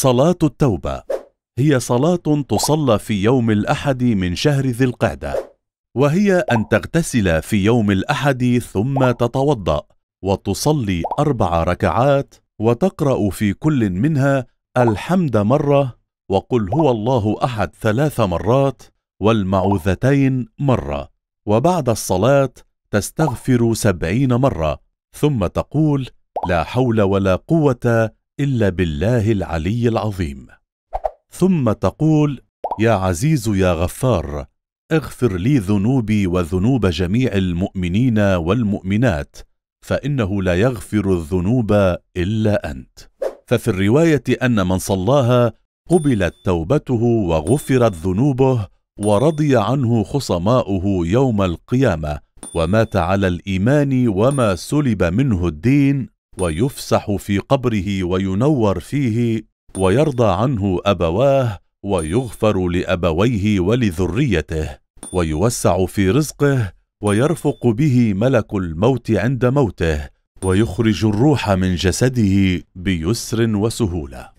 صلاة التوبة هي صلاة تصلى في يوم الأحد من شهر ذي القعدة وهي أن تغتسل في يوم الأحد ثم تتوضأ وتصلي أربع ركعات وتقرأ في كل منها الحمد مرة وقل هو الله أحد ثلاث مرات والمعوذتين مرة وبعد الصلاة تستغفر سبعين مرة ثم تقول لا حول ولا قوة الا بالله العلي العظيم ثم تقول يا عزيز يا غفار اغفر لي ذنوبي وذنوب جميع المؤمنين والمؤمنات فانه لا يغفر الذنوب الا انت ففي الروايه ان من صلاها قبلت توبته وغفرت ذنوبه ورضي عنه خصماؤه يوم القيامه ومات على الايمان وما سلب منه الدين ويفسح في قبره وينور فيه ويرضى عنه أبواه ويغفر لأبويه ولذريته ويوسع في رزقه ويرفق به ملك الموت عند موته ويخرج الروح من جسده بيسر وسهوله